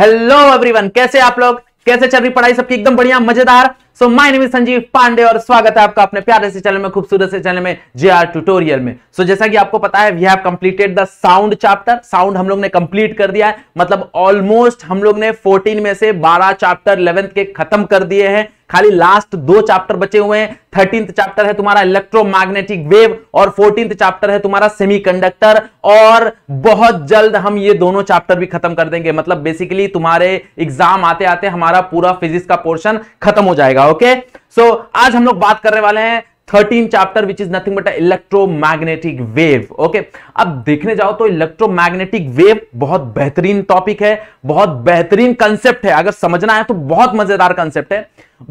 Hello everyone कैसे आप लोग कैसे चल रही पढ़ाई सबकी एकदम बढ़िया मजेदार so my name is Sanjeev Pandey और स्वागत है आपका अपने प्यारे से चैनल में खूबसूरत से चैनल में जे आर ट्यूटोरियल में सो so, जैसा कि आपको पता है we have completed the sound chapter sound हम लोग ने कंप्लीट कर दिया है मतलब ऑलमोस्ट हम लोग ने 14 में से 12 चैप्टर इलेवेंथ के खत्म कर दिए हैं खाली लास्ट दो चैप्टर बचे हुए हैं थर्टींथ चैप्टर है तुम्हारा इलेक्ट्रोमैग्नेटिक वेव और फोर्टींथ चैप्टर है तुम्हारा सेमीकंडक्टर और बहुत जल्द हम ये दोनों चैप्टर भी खत्म कर देंगे मतलब बेसिकली तुम्हारे एग्जाम आते आते हमारा पूरा फिजिक्स का पोर्शन खत्म हो जाएगा होगा ओके सो so, आज हम लोग बात करने वाले हैं thirteen chapter which is nothing but electromagnetic wave okay अब देखने जाओ तो इलेक्ट्रोमैग्नेटिक वेव बहुत बेहतरीन टॉपिक है बहुत बेहतरीन कंसेप्ट है अगर समझना है तो बहुत मजेदार कंसेप्ट है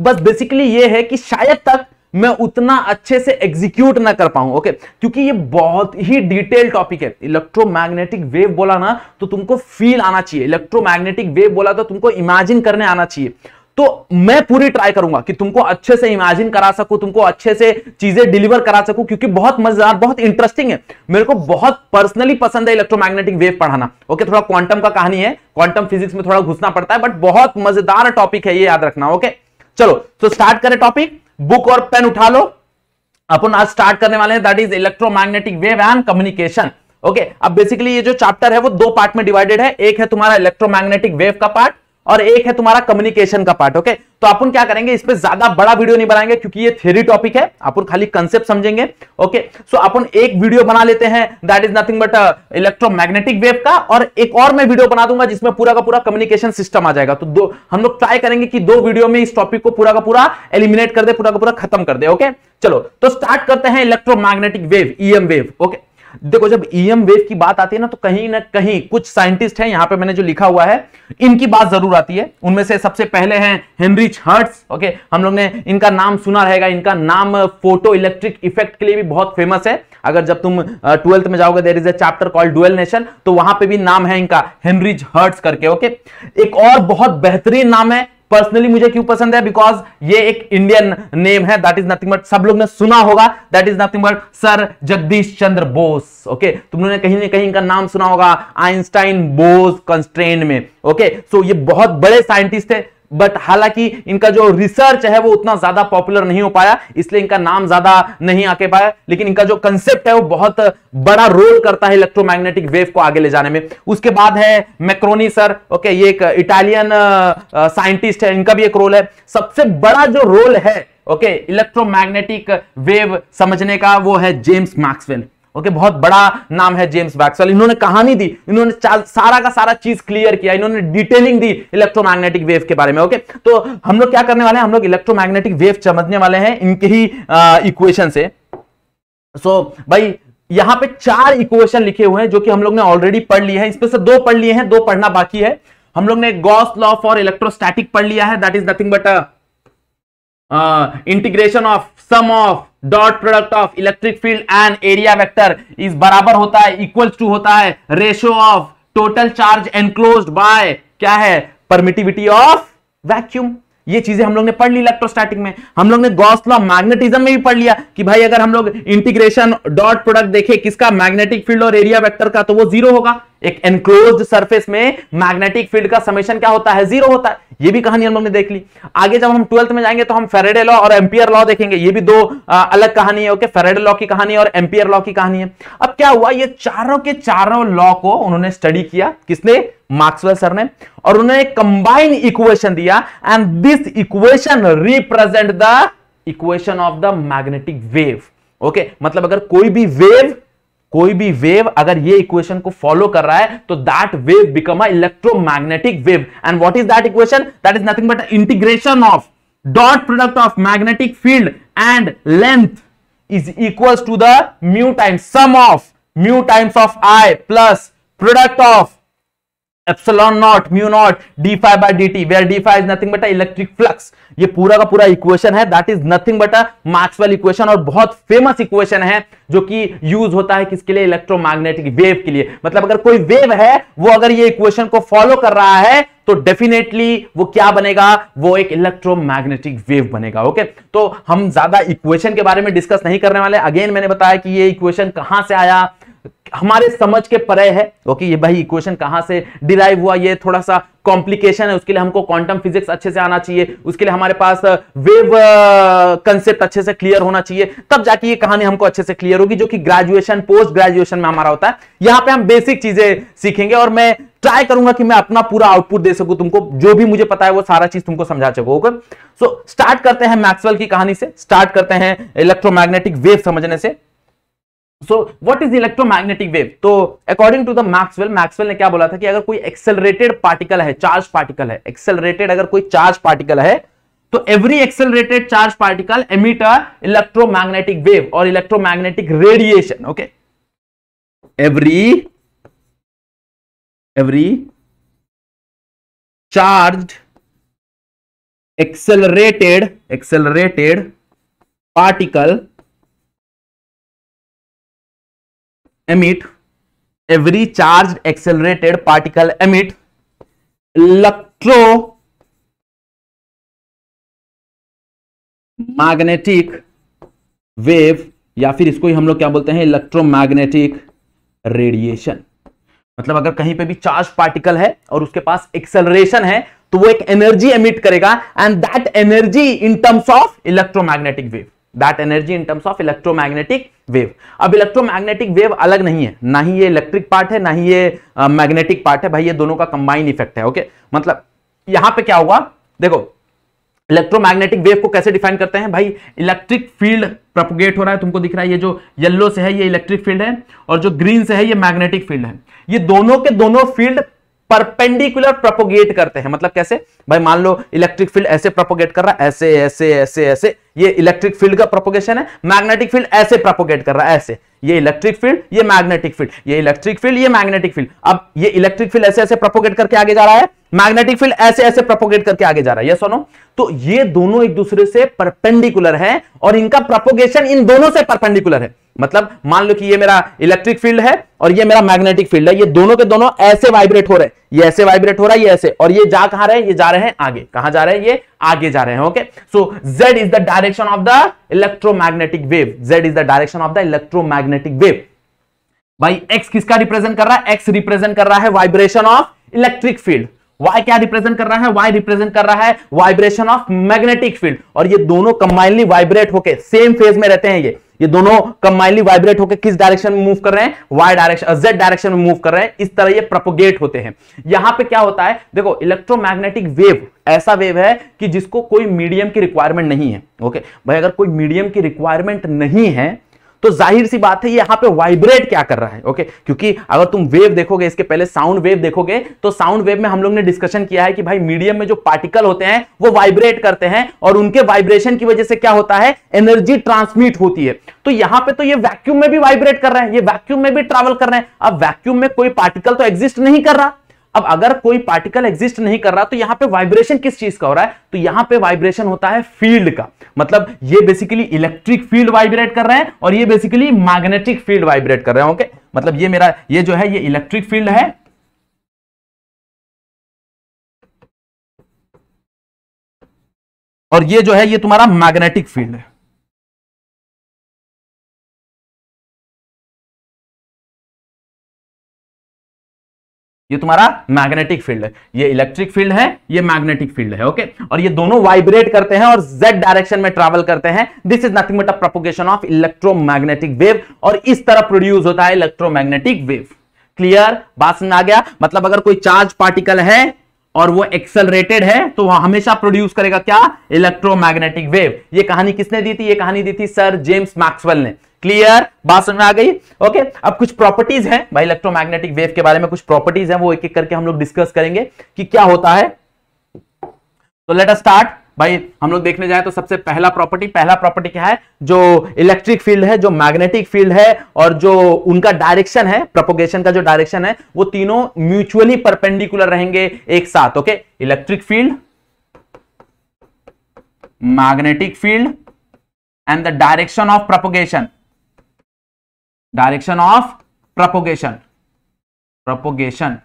बस बेसिकली ये है कि शायद तक मैं उतना अच्छे से एग्जीक्यूट ना कर पाऊं ओके क्योंकि ये बहुत ही डिटेल टॉपिक है इलेक्ट्रोमैग्नेटिक वेव बोला ना तो तुमको फील आना चाहिए इलेक्ट्रोमैग्नेटिक वेव बोला तो तुमको इमेजिन करने आना चाहिए तो मैं पूरी ट्राई करूंगा कि तुमको अच्छे से इमेजिन करा सकूं तुमको अच्छे से चीजें डिलीवर करा सकूं क्योंकि बहुत मजेदार बहुत इंटरेस्टिंग है मेरे को बहुत पर्सनली पसंद है इलेक्ट्रोमैग्नेटिक वेव पढ़ाना ओके थोड़ा क्वांटम का कहानी है क्वांटम फिजिक्स में थोड़ा घुसना पड़ता है बट बहुत मजेदार टॉपिक है ये याद रखना ओके चलो तो स्टार्ट करें टॉपिक बुक और पेन उठा लो अपन आज स्टार्ट करने वाले हैं that is electromagnetic wave and communication okay अब बेसिकली ये जो चैप्टर है वो दो पार्ट में डिवाइडेड है एक है तुम्हारा इलेक्ट्रोमैग्नेटिक वेव का पार्ट और एक है तुम्हारा कम्युनिकेशन का पार्ट ओके तो अपन क्या करेंगे इस पर ज्यादा बड़ा वीडियो नहीं बनाएंगे क्योंकि ये थ्योरी टॉपिक है अपन खाली कंसेप्ट समझेंगे ओके सो अपन एक वीडियो बना लेते हैं that is nothing but electromagnetic wave का और एक और मैं वीडियो बना दूंगा जिसमें पूरा का पूरा कम्युनिकेशन सिस्टम आ जाएगा तो दो हम लोग ट्राई करेंगे कि दो वीडियो में इस टॉपिक को पूरा का पूरा एलिमिनेट कर दे पूरा का पूरा खत्म कर दे ओके चलो तो स्टार्ट करते हैं electromagnetic wave EM wave okay देखो जब ईएम e वेव की बात आती है ना तो कहीं ना कहीं कुछ साइंटिस्ट हैं यहां पे मैंने जो लिखा हुआ है इनकी बात जरूर आती है उनमें से सबसे पहले हैं हेनरिच हर्ट्स ओके हम लोग ने इनका नाम सुना रहेगा इनका नाम फोटो इलेक्ट्रिक इफेक्ट के लिए भी बहुत फेमस है अगर जब तुम ट्वेल्थ में जाओगे there is a chapter call dual nation तो वहां पे भी नाम है इनका हेनरिज हर्ट्स करके ओके एक और बहुत बेहतरीन नाम है पर्सनली मुझे क्यों पसंद है बिकॉज ये एक इंडियन नेम है दैट इज नथिंग बट सब लोग ने सुना होगा that is nothing but sir Jagdish Chandra Bose okay तुम लोगों ने कहीं ना कहीं इनका नाम सुना होगा आइंस्टाइन बोस कंस्ट्रेन में ओके सो so, ये बहुत बड़े साइंटिस्ट थे बट हालांकि इनका जो रिसर्च है वो उतना ज्यादा पॉपुलर नहीं हो पाया इसलिए इनका नाम ज्यादा नहीं आके पाया लेकिन इनका जो कंसेप्ट है वो बहुत बड़ा रोल करता है इलेक्ट्रोमैग्नेटिक वेव को आगे ले जाने में उसके बाद है मैक्रोनी सर ओके ये एक इटालियन साइंटिस्ट है इनका भी एक रोल है सबसे बड़ा जो रोल है ओके इलेक्ट्रोमैग्नेटिक वेव समझने का वो है जेम्स मैक्सवेल ओके okay, बहुत बड़ा नाम है जेम्स बैक्सल इन्होंने कहानी दी इन्होंने सारा का सारा चीज क्लियर किया इन्होंने डिटेलिंग दी इलेक्ट्रोमैग्नेटिक वेव के बारे में ओके okay? तो हम लोग क्या करने वाले हैं हम लोग इलेक्ट्रोमैग्नेटिक वेव समझने वाले हैं इनके ही इक्वेशन से सो so, भाई यहां पे चार इक्वेशन लिखे हुए हैं जो कि हम लोग ने ऑलरेडी पढ़ लिए हैं इसमें से दो पढ़ लिए हैं दो पढ़ना बाकी है हम लोग ने गॉस लॉ फॉर इलेक्ट्रोस्टैटिक पढ़ लिया है that is nothing but integration of sum of dot product of electric field and area vector is बराबर होता है इक्वल टू होता है ratio of total charge enclose by क्या है परमिटिविटी ऑफ वैक्यूम ये चीजें हम लोग ने पढ़ ली इलेक्ट्रोस्टैटिक में हम लोग ने गॉस लॉ मैग्नेटिज्म में भी पढ़ लिया कि भाई अगर हम लोग इंटीग्रेशन डॉट प्रोडक्ट देखें किसका मैग्नेटिक फील्ड और एरिया वेक्टर का तो वो जीरो होगा एक एनक्लोज सरफेस में मैग्नेटिक फील्ड का समेशन क्या होता है जीरो होता है ये भी कहानी हम लोग देख ली आगे जब हम ट्वेल्थ में जाएंगे तो हम फेरेडे लॉ और एम्पियर लॉ देखेंगे ये भी दो अलग कहानी है ओके फेरेडे लॉ की कहानी और एम्पियर लॉ की कहानी है अब क्या हुआ ये चारों के चारों लॉ को उन्होंने स्टडी किया किसने मार्क्सवेल सर ने और उन्होंने कंबाइन इक्वेशन दिया and this equation represent the equation of the magnetic wave okay मतलब अगर कोई भी वेव कोई भी वेव अगर ये इक्वेशन को फॉलो कर रहा है तो that wave become a electromagnetic wave and what is that equation that is nothing but integration of dot product of magnetic field and length is equal to the mu times sum of mu times of I plus product of epsilon not mu not D five by D T where D five is nothing but electric flux ये पूरा का पूरा equation है that is nothing but Maxwell equation और बहुत famous equation है जो कि यूज होता है किसके लिए इलेक्ट्रोमैग्नेटिक वेव के लिए मतलब अगर कोई वेव है वो अगर ये इक्वेशन को फॉलो कर रहा है तो डेफिनेटली वो क्या बनेगा वो एक इलेक्ट्रोमैग्नेटिक वेव बनेगा ओके तो हम ज्यादा इक्वेशन के बारे में डिस्कस नहीं करने वाले अगेन मैंने बताया कि ये इक्वेशन कहां से आया हमारे समझ के परे है ओके ये भाई इक्वेशन कहां से डिराइव हुआ ये थोड़ा सा कॉम्प्लिकेशन है उसके लिए हमको क्वांटम फिजिक्स अच्छे से आना चाहिए उसके लिए हमारे पास वेव uh, कंसेप्ट uh, अच्छे से क्लियर होना चाहिए तब जाके ये कहानी हमको अच्छे से क्लियर होगी जो कि ग्रेजुएशन पोस्ट ग्रेजुएशन में हमारा होता है यहां पे हम बेसिक चीजें सीखेंगे और मैं ट्राई करूंगा कि मैं अपना पूरा आउटपुट दे सकूं तुमको जो भी मुझे पता है वो सारा चीज तुमको समझा सकूं ओके सो स्टार्ट करते हैं मैक्सवेल की कहानी से स्टार्ट करते हैं इलेक्ट्रोमैग्नेटिक वेव समझने से so what is electromagnetic wave तो according to the Maxwell Maxwell ने क्या बोला था कि अगर कोई एक्सेलरेटेड पार्टिकल है चार्ज पार्टिकल है एक्सेलरेटेड अगर कोई चार्ज पार्टिकल है तो every accelerated charge particle a electromagnetic wave और electromagnetic radiation okay every every charge accelerated accelerated particle emit every charge accelerated particle emit electro magnetic wave या फिर इसको ही हम लोग क्या बोलते हैं इलेक्ट्रोमैग्नेटिक रेडिएशन मतलब अगर कहीं पे भी चार्ज पार्टिकल है और उसके पास एक्सेलरेशन है तो वो एक एनर्जी एमिट करेगा and that energy in terms of electromagnetic wave that energy in terms of electromagnetic wave अब इलेक्ट्रोमैग्नेटिक वेव अलग नहीं है ना ही ये इलेक्ट्रिक पार्ट है ना ही ये मैग्नेटिक uh, पार्ट है भाई ये दोनों का कंबाइन इफेक्ट है ओके okay? मतलब यहां पे क्या हुआ देखो इलेक्ट्रोमैग्नेटिक वेव को कैसे डिफाइन करते हैं भाई इलेक्ट्रिक फील्ड प्रपोगेट हो रहा है तुमको दिख रहा है ये जो येलो से है ये इलेक्ट्रिक फील्ड है और जो ग्रीन से है ये मैग्नेटिक फील्ड है ये दोनों के दोनों फील्ड परपेंडिकुलर प्रोपोगेट करते हैं मतलब कैसे भाई मान लो इलेक्ट्रिक फील्ड ऐसे प्रोपोगेट कर रहा है ऐसे ऐसे ऐसे ऐसे ये इलेक्ट्रिक फील्ड का प्रोपोगेशन है मैग्नेटिक फील्ड ऐसे प्रोपोगेट कर रहा है ऐसे ये इलेक्ट्रिक फील्ड ये मैग्नेटिक फील्ड ये इलेक्ट्रिक फील्ड ये मैग्नेटिक फील्ड अब ये इलेक्ट्रिक फील्ड ऐसे ऐसे प्रोपोगेट करके आगे जा रहा है मैग्नेटिक फील्ड ऐसे ऐसे प्रोपोगेट करके आगे जा रहा है ये सुनो तो ये दोनों एक दूसरे से परपेंडिकुलर है और इनका प्रोपोगेशन इन दोनों से परपेंडिकुलर है मतलब मान लो कि ये मेरा इलेक्ट्रिक फील्ड है और ये मेरा मैग्नेटिक फील्ड है ये दोनों के दोनों ऐसे वाइब्रेट हो रहे हैं ये ऐसे वाइब्रेट हो रहा है ये ऐसे और ये जा कहा रहे हैं ये जा रहे हैं आगे कहा जा रहे हैं ये आगे जा रहे हैं okay so Z is the direction of the electromagnetic wave Z is the direction of the electromagnetic wave भाई एक्स किसका रिप्रेजेंट कर रहा है एक्स रिप्रेजेंट कर रहा है vibration of electric field Y क्या रिप्रेजेंट कर रहा है वाई रिप्रेजेंट कर रहा है वाइब्रेशन ऑफ मैग्नेटिक फील्ड और ये दोनों कंबाइनली वाइब्रेट होके सेम फेज में रहते हैं ये ये दोनों कंबाइनली वाइब्रेट होकर किस डायरेक्शन में मूव कर रहे हैं वाई डायरेक्शन जेड डायरेक्शन में मूव कर रहे हैं इस तरह ये प्रोपोगेट होते हैं यहां पे क्या होता है देखो इलेक्ट्रोमैग्नेटिक वेव ऐसा वेव है कि जिसको कोई मीडियम की रिक्वायरमेंट नहीं है ओके भाई अगर कोई मीडियम की रिक्वायरमेंट नहीं है तो जाहिर सी बात है यहां पे वाइब्रेट क्या कर रहा है ओके क्योंकि अगर तुम वेव देखोगे इसके पहले साउंड वेव देखोगे तो साउंड वेव में हम लोग ने डिस्कशन किया है कि भाई मीडियम में जो पार्टिकल होते हैं वो वाइब्रेट करते हैं और उनके वाइब्रेशन की वजह से क्या होता है एनर्जी ट्रांसमिट होती है तो यहां पे तो ये वैक्यूम में भी वाइब्रेट कर रहे हैं ये वैक्यूम में भी ट्रैवल कर रहे हैं अब वैक्यूम में कोई पार्टिकल तो एग्जिस्ट नहीं कर रहा अब अगर कोई पार्टिकल एग्जिस्ट नहीं कर रहा तो यहां पे वाइब्रेशन किस चीज का हो रहा है तो यहां पे वाइब्रेशन होता है फील्ड का मतलब ये बेसिकली इलेक्ट्रिक फील्ड वाइब्रेट कर रहे हैं और ये बेसिकली मैग्नेटिक फील्ड वाइब्रेट कर रहे हैं ओके मतलब ये मेरा ये जो है ये इलेक्ट्रिक फील्ड है और ये जो है ये तुम्हारा मैग्नेटिक फील्ड है ये तुम्हारा मैग्नेटिक फील्ड है ये इलेक्ट्रिक फील्ड है ये मैग्नेटिक फील्ड है ओके और ये दोनों वाइब्रेट करते हैं और जेड डायरेक्शन में ट्रेवल करते हैं this is nothing but a propagation of electromagnetic wave और इस तरह प्रोड्यूस होता है इलेक्ट्रोमैग्नेटिक वेव क्लियर बात समझ आ गया मतलब अगर कोई चार्ज पार्टिकल है और वो एक्सेलरेटेड है तो वह हमेशा प्रोड्यूस करेगा क्या इलेक्ट्रोमैग्नेटिक वेव ये कहानी किसने दी थी ये कहानी दी थी सर जेम्स मैक्सवेल ने क्लियर बात समझ में आ गई ओके अब कुछ प्रॉपर्टीज हैं भाई इलेक्ट्रोमैग्नेटिक वेव के बारे में कुछ प्रॉपर्टीज हैं वो एक एक करके हम लोग डिस्कस करेंगे कि क्या होता है तो लेट अस स्टार्ट भाई हम लोग देखने जाए तो सबसे पहला प्रॉपर्टी पहला प्रॉपर्टी क्या है जो इलेक्ट्रिक फील्ड है जो मैग्नेटिक फील्ड है और जो उनका डायरेक्शन है प्रपोगेशन का जो डायरेक्शन है वो तीनों म्यूचुअली परपेंडिकुलर रहेंगे एक साथ okay electric field magnetic field and the direction of propagation direction of propagation propagation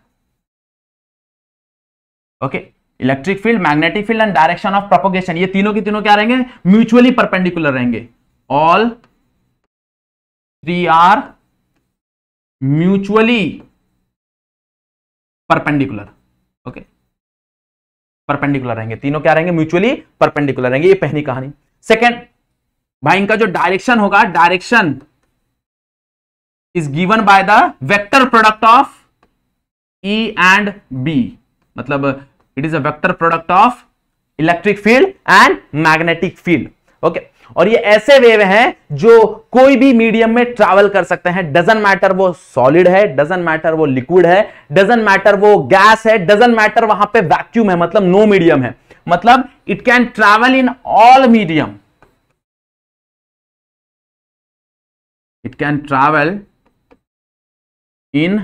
okay electric field magnetic field and direction of propagation ये तीनों के तीनों क्या रहेंगे म्यूचुअली परपेंडिकुलर रहेंगे all three are mutually perpendicular okay perpendicular रहेंगे तीनों क्या रहेंगे म्यूचुअली परपेंडिकुलर रहेंगे ये पहली कहानी सेकंड भाई इनका जो डायरेक्शन होगा direction is given by the vector product of E and B मतलब it is a vector product of electric field and magnetic field okay और ये ऐसे वेव हैं जो कोई भी मीडियम में ट्रैवल कर सकते हैं डजन मैटर वो सॉलिड है डजन मैटर वो लिक्विड है डजन मैटर वो गैस है डजन मैटर वहां पे वैक्यूम है मतलब नो मीडियम है मतलब it can travel in all medium it can travel in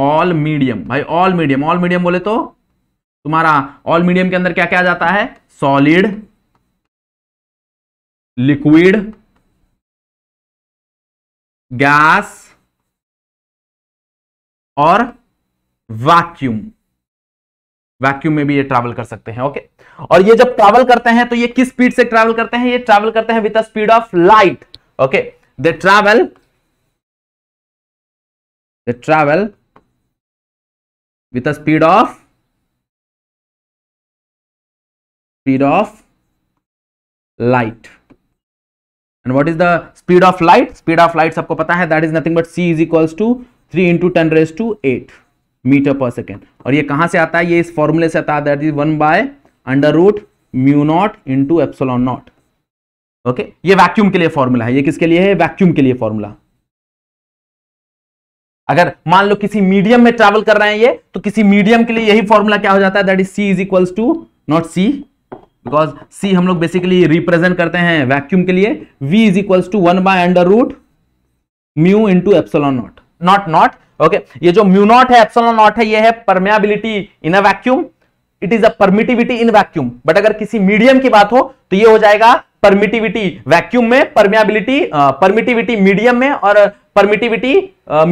all medium भाई ऑल मीडियम ऑल मीडियम बोले तो तुम्हारा ऑल मीडियम के अंदर क्या क्या जाता है सॉलिड लिक्विड गैस और वैक्यूम वैक्यूम में भी ये ट्रैवल कर सकते हैं ओके और ये जब ट्रैवल करते हैं तो ये किस स्पीड से ट्रैवल करते हैं ये ट्रैवल करते हैं with the speed of light okay they travel they travel with a speed of speed of light and what is the speed of light speed of light sabko pata hai that is nothing but c is equals to 3 into 10 raised to 8 meter per second aur ye kahan se aata hai ye is formula se aata hai that is 1 by under root mu not into epsilon not okay ये vacuum के लिए formula है ये किसके लिए है vacuum के लिए फॉर्मूला अगर मान लो किसी मीडियम में ट्रेवल कर रहे हैं ये तो किसी मीडियम के लिए यही फॉर्मूला क्या हो जाता है that is C is equals to not C because C हम लोग बेसिकली रिप्रेजेंट करते हैं वैक्यूम के लिए V is equals to one by under root mu into epsilon not not not okay ये जो म्यू नॉट है एप्सलॉन नॉट है ये है permeability in a vacuum it is a permittivity in vacuum but अगर किसी मीडियम की बात हो तो ये हो जाएगा परमिटिविटी वैक्यूम में परमियाबिलिटी परमिटिविटी मीडियम में और परमिटिविटी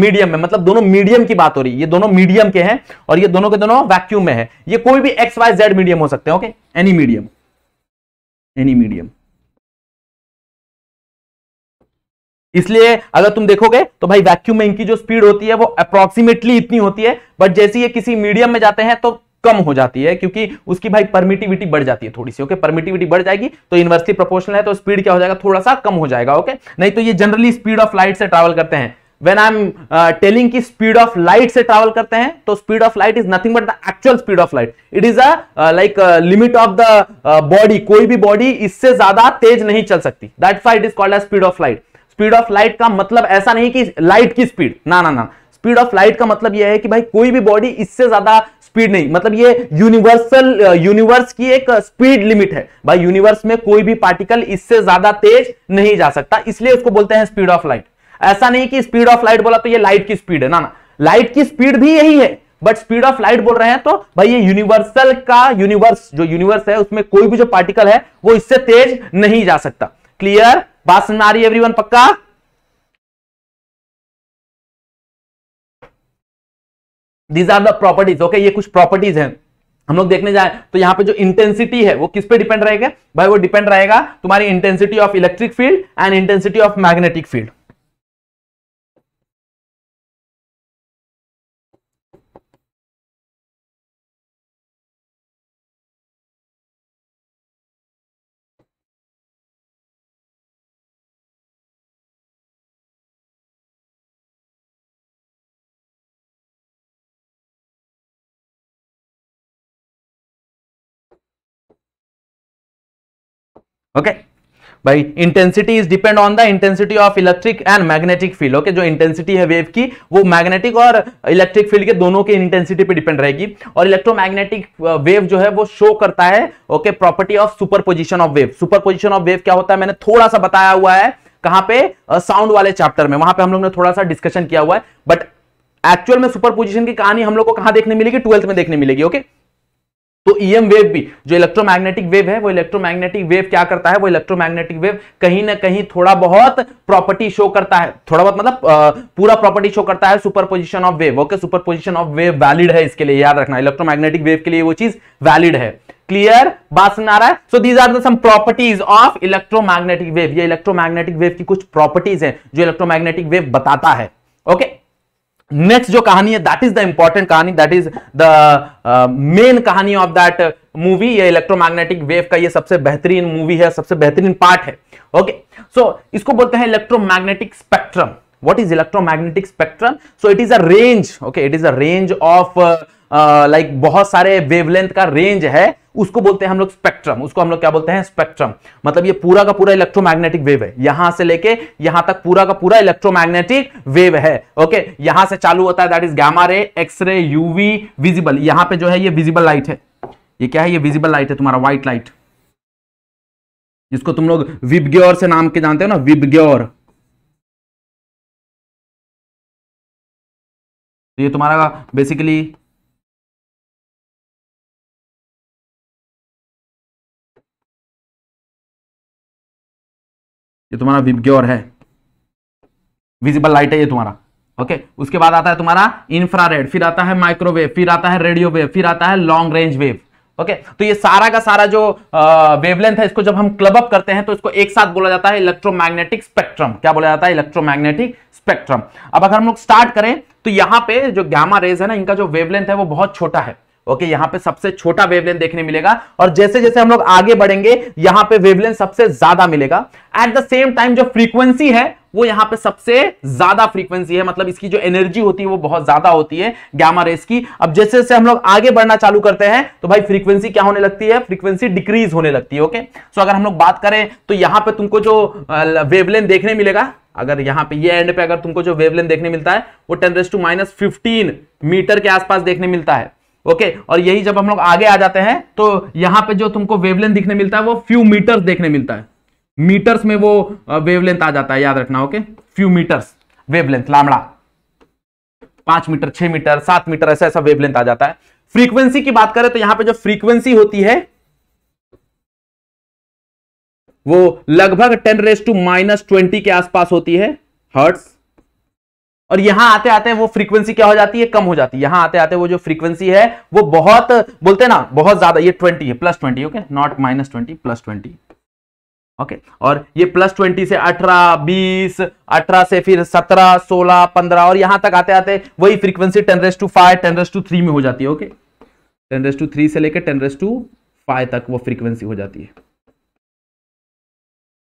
मीडियम में मतलब दोनों मीडियम की बात हो रही है ये दोनों मीडियम के हैं और ये दोनों के दोनों वैक्यूम में है ये कोई भी एक्स वाई जेड मीडियम हो सकते हैं okay any medium any medium इसलिए अगर तुम देखोगे तो भाई वैक्यूम में इनकी जो स्पीड होती है वो अप्रोक्सीमेटली इतनी होती है बट जैसे ये किसी मीडियम में जाते हैं तो कम हो जाती है क्योंकि उसकी भाई परमिटिविटी बढ़ जाती है थोड़ी सी ओके परमिटिविटी बढ़ जाएगी तो इन्वर्सली प्रोपोर्शनल है तो स्पीड क्या हो जाएगा थोड़ा सा कम हो जाएगा ओके नहीं तो ये जनरली स्पीड ऑफ लाइट से ट्रेवल करते हैं व्हेन आई एम टेलिंग की स्पीड ऑफ लाइट से ट्रेवल करते हैं तो speed of light is nothing but the actual speed of light it is a like limit of the body कोई भी बॉडी इससे ज्यादा तेज नहीं चल सकती that's why it is called speed of light speed of light का मतलब ऐसा नहीं कि लाइट की स्पीड ना ना ना स्पीड ऑफ लाइट का मतलब यह है कि भाई कोई भी बॉडी इससे ज्यादा स्पीड नहीं मतलब ये यूनिवर्सल यूनिवर्स की एक स्पीड लिमिट है भाई यूनिवर्स में कोई भी पार्टिकल इससे ज्यादा तेज नहीं जा सकता इसलिए उसको बोलते हैं स्पीड ऑफ लाइट ऐसा नहीं कि स्पीड ऑफ लाइट बोला तो ये लाइट की स्पीड है ना ना लाइट की स्पीड भी यही है बट स्पीड ऑफ लाइट बोल रहे हैं तो भाई ये यूनिवर्सल का यूनिवर्स जो यूनिवर्स है उसमें कोई भी जो पार्टिकल है वो इससे तेज नहीं जा सकता क्लियर बात सुन आ रही है एवरीवन पक्का these are the properties okay ये कुछ प्रॉपर्टीज हैं हम लोग देखने जाए तो यहाँ पे जो इंटेंसिटी है वो किस पे डिपेंड रहेगा भाई वो डिपेंड रहेगा तुम्हारी intensity of electric field and intensity of magnetic field okay भाई intensity is depend on the intensity of electric and magnetic field okay जो इंटेंसिटी है वेव की वो मैग्नेटिक और इलेक्ट्रिक फील्ड के दोनों के इंटेंसिटी पे डिपेंड रहेगी और इलेक्ट्रोमैग्नेटिक वेव uh, जो है वो शो करता है okay property of superposition of wave superposition of wave क्या होता है मैंने थोड़ा सा बताया हुआ है कहां पे साउंड uh, वाले चैप्टर में वहां पे हम लोग ने थोड़ा सा डिस्कशन किया हुआ है बट एक्चुअल में सुपर पोजिशन की कहानी हम लोग को कहां देखने मिलेगी ट्वेल्थ में देखने मिलेगी ओके okay? तो ईएम e वेव भी जो इलेक्ट्रोमैग्नेटिक वेव है वो इलेक्ट्रोमैग्नेटिक वेव क्या करता है वो इलेक्ट्रोमैग्नेटिक वेव कहीं ना कहीं थोड़ा बहुत प्रॉपर्टी शो करता है थोड़ा बहुत मतलब पूरा प्रॉपर्टी शो करता है superposition of wave okay superposition of wave valid है इसके लिए याद रखना इलेक्ट्रोमैग्नेटिक वेव के लिए वो चीज वैलिड है क्लियर बात सुन आ रहा है so these are some properties of electromagnetic wave ये इलेक्ट्रोमैग्नेटिक वेव की कुछ प्रॉपर्टीज है जो इलेक्ट्रोमैग्नेटिक वेव बताता है ओके okay? नेक्स्ट जो कहानी है दैट इज द इंपॉर्टेंट कहानी दैट इज द मेन कहानी ऑफ दैट मूवी ये इलेक्ट्रोमैग्नेटिक वेव का ये सबसे बेहतरीन मूवी है सबसे बेहतरीन पार्ट है ओके okay. सो so, इसको बोलते हैं electromagnetic spectrum what is electromagnetic spectrum so it is a range okay it is a range of like बहुत सारे वेवलेंथ का रेंज है उसको बोलते हैं हम लोग स्पेक्ट्रम उसको हम लोग क्या बोलते हैं स्पेक्ट्रम मतलब ये पूरा का पूरा इलेक्ट्रोमैग्नेटिक वेव है यहां से लेके यहां तक पूरा का पूरा इलेक्ट्रोमैग्नेटिक वेव है ओके यहां से चालू होता है that is gamma ray X-ray UV visible यहां पे जो है ये विजिबल लाइट है ये क्या है ये विजिबल लाइट है तुम्हारा व्हाइट लाइट जिसको तुम लोग विबग्योर से नाम के जानते हो ना विबग्योर तो ये तुम्हारा बेसिकली ये तुम्हारा विबग्योर है विजिबल लाइट है ये तुम्हारा ओके okay. उसके बाद आता है तुम्हारा इंफ्रारेड फिर आता है माइक्रोवेव फिर आता है रेडियो वेव फिर आता है लॉन्ग रेंज वेव ओके तो ये सारा का सारा जो वेवलेंथ है इसको जब हम क्लब अप करते हैं तो इसको एक साथ बोला जाता है इलेक्ट्रोमैग्नेटिक स्पेक्ट्रम क्या बोला जाता है इलेक्ट्रोमैग्नेटिक स्पेक्ट्रम अब अगर हम लोग स्टार्ट करें तो यहाँ पे जो गैमा रेज है ना इनका जो वेवलेंथ है वो बहुत छोटा है ओके यहां पे सबसे छोटा वेवलेंथ देखने मिलेगा और जैसे जैसे हम लोग आगे बढ़ेंगे यहां पे वेवलेंथ सबसे ज्यादा मिलेगा एट द सेम टाइम जो फ्रीक्वेंसी है वो यहां पे सबसे ज्यादा फ्रीक्वेंसी है मतलब इसकी जो एनर्जी होती है वो बहुत ज्यादा होती है गैमा रेस की अब जैसे जैसे हम लोग आगे बढ़ना चालू करते हैं तो भाई फ्रीक्वेंसी क्या होने लगती है फ्रीक्वेंसी डिक्रीज होने लगती है ओके सो अगर हम लोग बात करें तो यहां पर तुमको जो वेवलेंथ देखने मिलेगा अगर यहाँ पे ये एंड पे अगर तुमको जो वेवलेंथ देखने मिलता है वो ten raise to minus fifteen metre के आसपास देखने मिलता है ओके okay, और यही जब हम लोग आगे आ जाते हैं तो यहां पे जो तुमको वेवलेंथ दिखने मिलता है वो फ्यू मीटर्स देखने मिलता है मीटर्स में वो वेवलेंथ आ जाता है याद रखना okay few metres wavelength lambda पांच मीटर छह मीटर सात मीटर ऐसा ऐसा वेवलेंथ आ जाता है फ्रीक्वेंसी की बात करें तो यहां पे जो फ्रीक्वेंसी होती है वो लगभग ten raise to minus twenty के आसपास होती है हर्ट्स और यहां आते आते वो फ्रीक्वेंसी क्या हो जाती है कम हो जाती है यहां आते आते वो जो फ्रीक्वेंसी है वो बहुत बोलते ना बहुत ज्यादा ये ट्वेंटी है plus twenty okay not minus twenty plus twenty okay और ये प्लस ट्वेंटी से अठारह बीस अठारह से फिर सत्रह सोलह पंद्रह और यहां तक आते आते वही frequency ten raise to five ten raise to three में हो जाती है okay ten raise to three से लेकर टेन रेस टू फाइव तक वो फ्रीक्वेंसी हो जाती है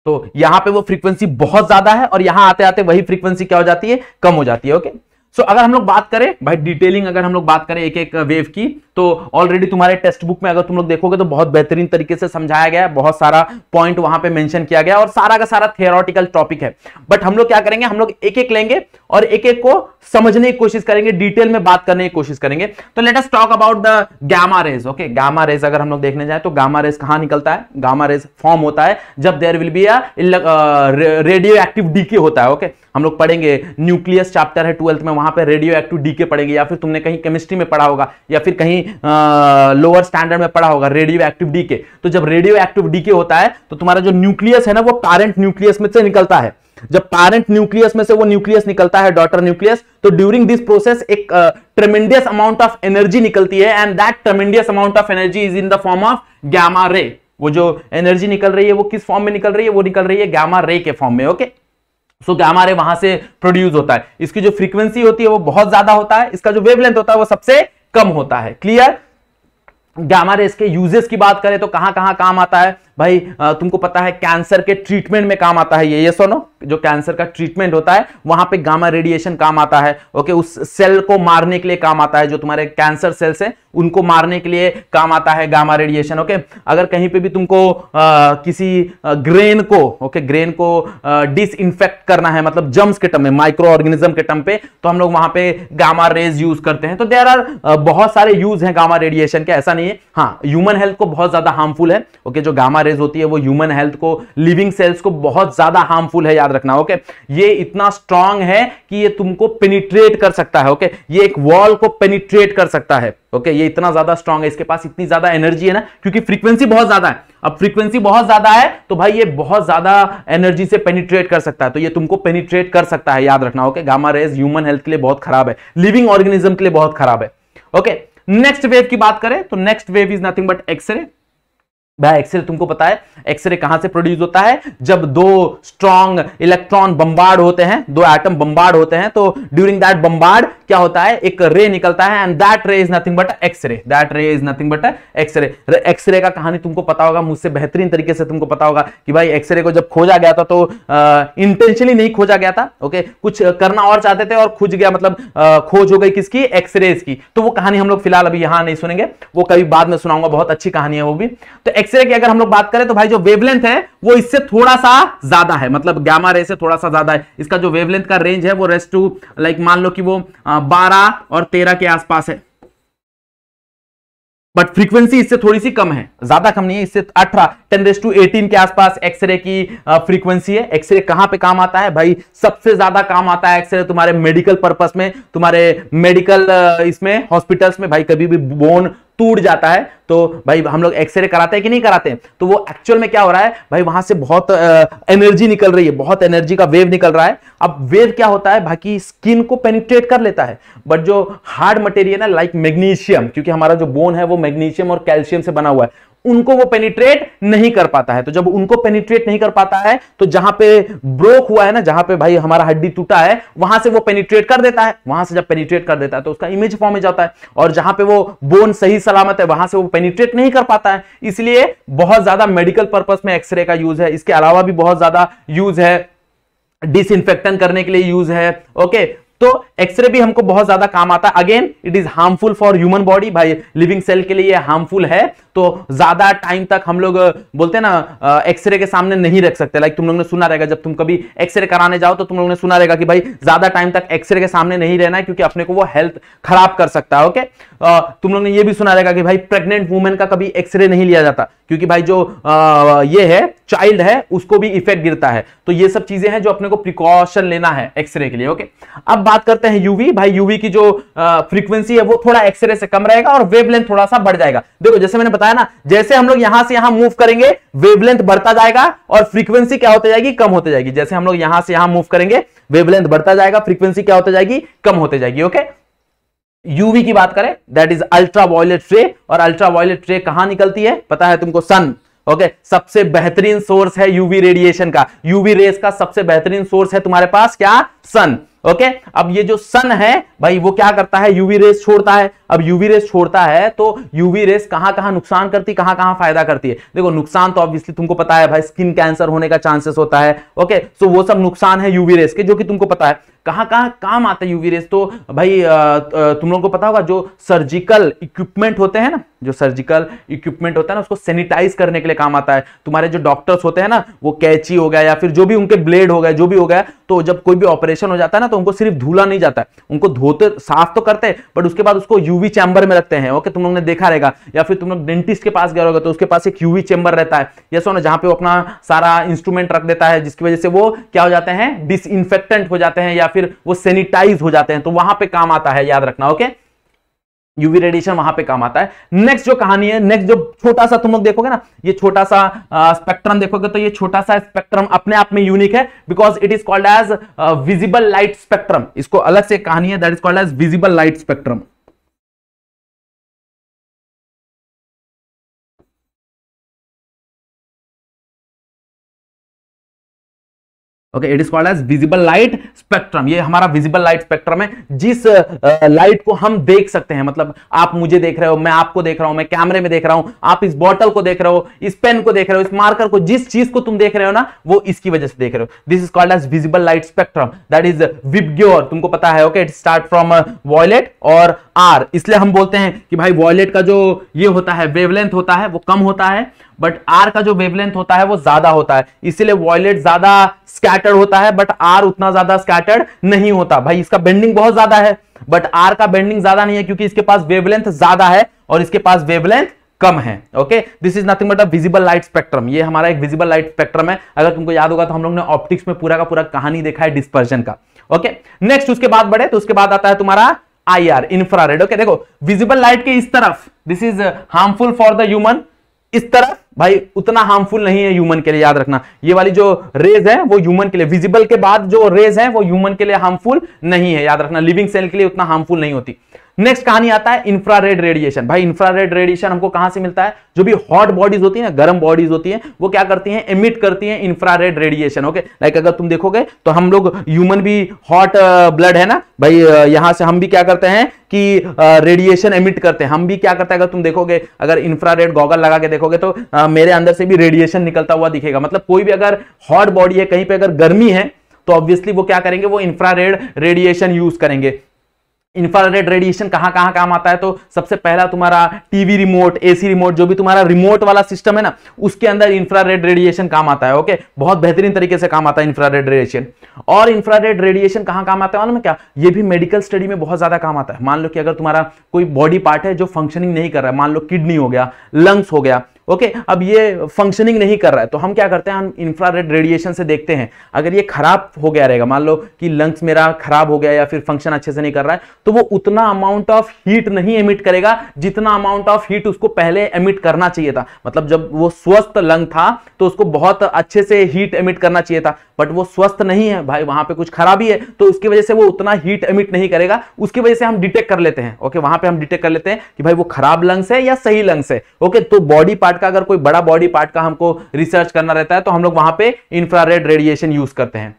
तो यहां पे वो फ्रीक्वेंसी बहुत ज्यादा है और यहां आते आते वही फ्रीक्वेंसी क्या हो जाती है कम हो जाती है ओके सो so, अगर हम लोग बात करें भाई डिटेलिंग अगर हम लोग बात करें एक एक वेव की तो ऑलरेडी तुम्हारे टेक्स्ट बुक में अगर तुम लोग देखोगे तो बहुत बेहतरीन तरीके से समझाया गया है बहुत सारा पॉइंट वहां पे मेंशन किया गया और सारा का सारा थियोरटिकल टॉपिक है बट हम लोग क्या करेंगे हम लोग एक एक लेंगे और एक एक को समझने की कोशिश करेंगे डिटेल में बात करने की कोशिश करेंगे तो let's talk about the gamma rays okay gamma rays अगर हम लोग देखने जाए तो गामा रेज कहां निकलता है गामा रेज फॉर्म होता है जब there will be radioactive decay होता है ओके okay? हम लोग पढ़ेंगे न्यूक्लियस चैप्टर है ट्वेल्थ में वहां पर रेडियो एक्टिव डी के पढ़ेंगे या फिर तुमने कहीं केमिस्ट्री में पढ़ा होगा या फिर कहीं लोअर स्टैंडर्ड में पढ़ा होगा रेडियो एक्टिव डी के तो जब रेडियो एक्टिव डी के होता है तो तुम्हारा जो न्यूक्लियस है ना वो पैरेंट न्यूक्लियस में से निकलता है जब पैरेंट न्यूक्लियस में से वो न्यूक्लियस निकलता है डॉटर न्यूक्लियस तो ड्यूरिंग दिस प्रोसेस एक ट्रेमेंडियस अमाउंट ऑफ एनर्जी निकलती है and that tremendous amount of energy is in the form of gamma ray वो जो एनर्जी निकल रही है वो किस फॉर्म में निकल रही है वो निकल रही है गैमा रे के फॉर्म में ओके okay? सो क्या हमारे वहां से प्रोड्यूस होता है इसकी जो फ्रीक्वेंसी होती है वो बहुत ज्यादा होता है इसका जो वेवलेंथ होता है वो सबसे कम होता है क्लियर गामा रे इसके यूजेस की बात करें तो कहां कहां काम आता है भाई तुमको पता है कैंसर के ट्रीटमेंट में काम आता है ये ये सोनो जो कैंसर का ट्रीटमेंट होता है वहां पे गामा रेडिएशन काम आता है ओके उस सेल को मारने के लिए काम आता है जो तुम्हारे कैंसर सेल्स है उनको मारने के लिए काम आता है गामा रेडिएशन ओके अगर कहीं पे भी तुमको आ, किसी ग्रेन को ओके ग्रेन को डिसइंफेक्ट करना है मतलब जम्स के टम में माइक्रो ऑर्गेनिज्म के टम पे तो हम लोग वहां पे गामा रेज यूज करते हैं तो देर आर बहुत सारे यूज हैं गामा रेडिएशन के ऐसा नहीं है हाँ ह्यूमन हेल्थ को बहुत ज्यादा हार्मफुल है ओके जो गामा रेज होती है वो ह्यूमन हेल्थ को लिविंग सेल्स को बहुत ज्यादा हार्मफुल है याद रखना ओके ये इतना स्ट्रांग है कि ये तुमको पेनिट्रेट कर सकता है ओके ये एक वॉल को पेनिट्रेट कर सकता है ओके ये इतना ज्यादा स्ट्रांग है इसके पास इतनी ज्यादा एनर्जी है ना क्योंकि फ्रीक्वेंसी बहुत ज्यादा है अब फ्रीक्वेंसी बहुत ज्यादा है तो भाई ये बहुत ज्यादा एनर्जी से पेनिट्रेट कर सकता है तो ये तुमको पेनिट्रेट कर सकता है याद रखना okay gamma rays human health के लिए बहुत खराब है लिविंग ऑर्गेनिज्म के लिए बहुत खराब है ओके नेक्स्ट वेव की बात करें तो next wave is nothing but x ray भाई एक्सरे तुमको पता है एक्सरे कहां से प्रोड्यूस होता है जब दो स्ट्रॉन्ग इलेक्ट्रॉन बम्बार्ड होते हैं दो एटम बम्बार्ड होते हैं तो ड्यूरिंग दैट बम्बार्ड क्या होता है एक रे निकलता है and that ray is nothing but x ray that ray is nothing but x ray x ray का कहानी तुमको पता होगा मुझसे बेहतरीन तरीके से तुमको पता होगा कि भाई एक्सरे को जब खोजा गया था तो इंटेंशनली नहीं खोजा गया था ओके कुछ करना और चाहते थे और खोज गया मतलब खोज हो गई किसकी एक्सरेज की तो वो कहानी हम लोग फिलहाल अभी यहां नहीं सुनेंगे वो कभी बाद में सुनाऊंगा बहुत अच्छी कहानी है वो भी तो एक्सरे की अगर हम लोग बात करें तो भाई जो वेवलेंथ है वो इससे थोड़ा सा ज्यादा है मतलब गैमा रे से थोड़ा सा ज्यादा है इसका जो वेवलेंथ का रेंज है वो रेस टू लाइक मान लो कि वो बारह और तेरह के आसपास है बट फ्रीक्वेंसी इससे थोड़ी सी कम है ज्यादा कम नहीं है इससे अठारह टेन रेस टू एटीन के आसपास एक्सरे की फ्रीक्वेंसी है एक्सरे कहां पे काम आता है भाई सबसे ज्यादा काम आता है एक्सरे तुम्हारे मेडिकल पर्पस में तुम्हारे मेडिकल इसमें हॉस्पिटल्स में भाई कभी भी बोन टूट जाता है तो भाई हम लोग एक्सरे कराते हैं कि नहीं कराते हैं तो वो एक्चुअल में क्या हो रहा है भाई वहां से बहुत एनर्जी निकल रही है बहुत एनर्जी का वेव निकल रहा है अब वेव क्या होता है बाकी स्किन को पेनिट्रेट कर लेता है बट जो हार्ड मटेरियल है लाइक मैग्नीशियम क्योंकि हमारा जो बोन है वो मैग्नीशियम और कैल्शियम से बना हुआ है उनको वो पेनिट्रेट नहीं कर पाता है तो जब उनको पेनिट्रेट नहीं कर पाता है तो जहां पे ब्रोक हुआ है ना जहां पे भाई हमारा हड्डी टूटा है वहां से वो पेनिट्रेट कर देता है वहां से जब पेनिट्रेट कर देता है तो उसका इमेज फॉर्म में जाता है और जहां पे वो बोन सही सलामत है वहां से वो पेनिट्रेट नहीं कर पाता है इसलिए बहुत ज्यादा मेडिकल पर्पज में एक्सरे का यूज है इसके अलावा भी बहुत ज्यादा यूज है डिसइंफेक्टन करने के लिए यूज है ओके तो एक्सरे भी हमको बहुत ज्यादा काम आता है again it is harmful for human body भाई लिविंग सेल के लिए हार्मफुल है तो ज्यादा टाइम तक हम लोग बोलते हैं ना एक्सरे के सामने नहीं रख सकते लाइक तुम लोग ने सुना रहेगा जब तुम कभी एक्सरे कराने जाओ तो तुम लोग ने सुना रहेगा कि भाई ज्यादा टाइम तक एक्सरे के सामने नहीं रहना है क्योंकि अपने को वो हेल्थ खराब कर सकता है ओके तुम लोग ने ये भी सुना रहेगा कि भाई प्रेग्नेंट वुमेन का कभी एक्सरे नहीं लिया जाता क्योंकि भाई जो ये है चाइल्ड है उसको भी इफेक्ट गिरता है तो ये सब चीजें हैं जो अपने को प्रिकॉशन लेना है एक्सरे के लिए ओके अब बात करते हैं यूवी भाई यूवी की जो फ्रीक्वेंसी है वो थोड़ा एक्सरे से कम रहेगा और वेवलेंथ थोड़ा सा बढ़ जाएगा देखो जैसे मैंने बताया ना जैसे हम लोग यहां से यहां मूव करेंगे वेवलेंथ बढ़ता जाएगा और फ्रीक्वेंसी क्या होती जाएगी कम होती जाएगी जैसे हम लोग यहां से यहां मूव करेंगे वेवलेंथ बढ़ता जाएगा फ्रीक्वेंसी क्या होती जाएगी कम होती जाएगी ओके यूवी की बात करें दैट इज अल्ट्रा वायलेट रे और अल्ट्रा वायलेट रे कहां निकलती है पता है तुमको सन ओके सबसे बेहतरीन सोर्स है यूवी रेडिएशन का यूवी रेस का सबसे बेहतरीन सोर्स है तुम्हारे पास क्या सन ओके अब ये जो सन है भाई वो क्या करता है यूवी रेस छोड़ता है अब यूवी रेस छोड़ता है तो यूवी रेस कहां कहां नुकसान करती कहां कहां फायदा करती है देखो नुकसान तो ऑब्वियसली तुमको पता है भाई स्किन कैंसर होने का चांसेस होता है ओके सो वो सब नुकसान है यूवी रेस के जो कि तुमको पता है कहां कहां काम आता है यूवी रेस तो भाई तुम लोगों को पता होगा जो सर्जिकल इक्विपमेंट होते हैं ना जो सर्जिकल इक्विपमेंट होता है ना उसको सैनिटाइज करने के लिए काम आता है तुम्हारे जो डॉक्टर्स होते हैं ना वो कैची हो गया या फिर जो भी उनके ब्लेड हो गया जो भी हो गया तो जब कोई भी ऑपरेशन हो जाता है ना तो उनको सिर्फ धूला नहीं जाता है उनको धोते साफ तो करते हैं बट उसके बाद उसको यूवी क्यूवी चैम्बर में रखते हैं ओके तुम लोग ने देखा रहेगा या फिर तुम लोग डेंटिस्ट के पास गए होगा तो उसके पास एक क्यूवी चैम्बर रहता है ये सो ना जहां पे वो अपना सारा इंस्ट्रूमेंट रख देता है जिसकी वजह से वो क्या हो जाते हैं डिसइंफेक्टेंट हो जाते हैं या फिर वो सैनिटाइज हो जाते हैं तो वहां पर काम आता है याद रखना ओके यूवी रेडिएशन वहां पे काम आता है नेक्स्ट जो कहानी है नेक्स्ट जो छोटा सा तुम लोग देखोगे ना ये छोटा सा स्पेक्ट्रम देखोगे तो ये छोटा सा स्पेक्ट्रम अपने आप में यूनिक है because it is called as visible light spectrum इसको अलग से कहानी है that is called as visible light spectrum okay it is called as visible light spectrum ये हमारा विजिबल लाइट स्पेक्ट्रम है जिस लाइट uh, को हम देख सकते हैं मतलब आप मुझे देख रहे हो मैं आपको देख रहा हूं मैं कैमरे में देख रहा हूं आप इस बॉटल को देख रहे हो इस पेन को देख रहे हो इस मार्कर को जिस चीज को तुम देख रहे हो ना वो इसकी वजह से देख रहे हो this is called as visible light spectrum that is VIBGYOR तुमको पता है okay it start from violet और आर इसलिए हम बोलते हैं कि भाई वॉयलेट का जो ये होता है वेवलेंथ होता है वो कम होता है बट आर का जो वेवलेंथ होता है वो ज्यादा होता है इसीलिए वॉयलेट ज्यादा स्कैटर्ड होता है बट आर उतना ज्यादा स्कैटर्ड नहीं होता भाई इसका बेंडिंग बहुत ज्यादा है बट आर का बेंडिंग ज्यादा नहीं है क्योंकि इसके पास वेवलेंथ ज्यादा है और इसके पास वेवलेंथ कम है okay this is nothing but a visible light spectrum ये हमारा एक विजिबल लाइट स्पेक्ट्रम है अगर तुमको याद होगा तो हम लोग ने ऑप्टिक्स में पूरा का पूरा कहानी देखा है डिस्पर्जन का ओके okay? नेक्स्ट उसके बाद बढ़े तो उसके बाद आता है तुम्हारा आईआर इंफ्रारेड ओके देखो विजिबल लाइट के इस तरफ this is harmful for the human इस तरफ भाई उतना हार्मफुल नहीं है ह्यूमन के लिए याद रखना ये वाली जो रेज है वो ह्यूमन के लिए विजिबल के बाद जो रेज है वो ह्यूमन के लिए हार्मफुल नहीं है याद रखना लिविंग सेल के लिए उतना हार्मफुल नहीं होती नेक्स्ट कहानी आता है इंफ्रारेड रेडिएशन भाई इंफ्रारेड रेडिएशन हमको कहां से मिलता है जो भी हॉट बॉडीज होती है गर्म बॉडीज होती है वो क्या करती हैं एमिट करती हैं इंफ्रारेड रेडिएशन ओके लाइक अगर तुम देखोगे तो हम लोग ह्यूमन भी हॉट ब्लड uh, है ना भाई uh, यहां से हम भी क्या करते हैं कि रेडिएशन uh, एमिट करते हैं हम भी क्या करते हैं अगर तुम देखोगे अगर इंफ्रारेड गॉगल लगा के देखोगे तो आ, मेरे अंदर से भी रेडिएशन निकलता हुआ दिखेगा मतलब कोई भी अगर हॉट बॉडी है कहीं पे अगर गर्मी है तो ऑब्वियसली वो क्या करेंगे वो इंफ्रारेड रेडिएशन यूज करेंगे इंफ्रारेड रेडिएशन कहाँ कहाँ काम आता है तो सबसे पहला तुम्हारा टीवी रिमोट एसी रिमोट जो भी तुम्हारा रिमोट वाला सिस्टम है ना उसके अंदर इंफ्रारेड रेडिएशन काम आता है ओके बहुत बेहतरीन तरीके से काम आता है इंफ्रारेड रेडिएशन और इंफ्रारेड रेडिएशन कहाँ काम आता है मालूम क्या ये भी मेडिकल स्टडी में बहुत ज्यादा काम आता है मान लो कि अगर तुम्हारा कोई बॉडी पार्ट है जो फंक्शनिंग नहीं कर रहा है मान लो किडनी हो गया लंग्स हो गया ओके अब ये फंक्शनिंग नहीं कर रहा है तो हम क्या करते हैं हम इंफ्रारेड रेडिएशन से देखते हैं अगर ये खराब हो गया रहेगा मान लो कि लंग्स मेरा खराब हो गया या फिर फंक्शन अच्छे से नहीं कर रहा है तो वो उतना अमाउंट ऑफ हीट नहीं एमिट करेगा जितना अमाउंट ऑफ हीट उसको पहले एमिट करना चाहिए था मतलब जब वो स्वस्थ लंग था तो उसको बहुत अच्छे से हीट एमिट करना चाहिए था बट वो स्वस्थ नहीं है भाई वहां पर कुछ खराबी है तो उसकी वजह से वो उतना हीट एमिट नहीं करेगा उसकी वजह से हम डिटेक्ट कर लेते हैं ओके वहां पर हम डिटेक्ट कर लेते हैं कि भाई वो खराब लंग्स है या सही लंग्स है ओके तो बॉडी पार्ट का अगर कोई बड़ा बॉडी पार्ट का हमको रिसर्च करना रहता है तो हम लोग वहां पे इंफ्रारेड रेडिएशन यूज करते हैं